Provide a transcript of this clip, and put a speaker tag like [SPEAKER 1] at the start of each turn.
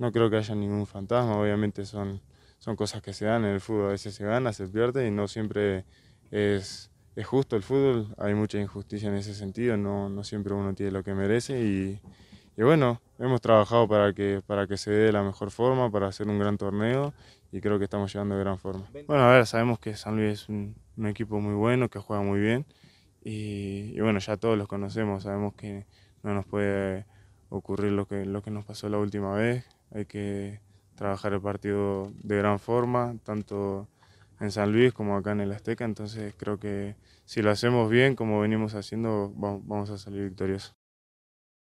[SPEAKER 1] no creo que haya ningún fantasma, obviamente son, son cosas que se dan en el fútbol, a veces se gana, se pierde y no siempre es, justo el fútbol, hay mucha injusticia en ese sentido, no, no siempre uno tiene lo que merece y, bueno, hemos trabajado para que, para que se dé la mejor forma, para hacer un gran torneo y creo que estamos llegando de gran forma. Bueno, a ver, sabemos que San Luis es un, equipo muy bueno, que juega muy bien y bueno, ya todos los conocemos, sabemos que no nos puede ocurrir lo que, lo que nos pasó la última vez. Hay que trabajar el partido de gran forma, tanto en San Luis como acá en el Azteca. Entonces creo que si lo hacemos bien, como venimos haciendo, vamos a salir victoriosos.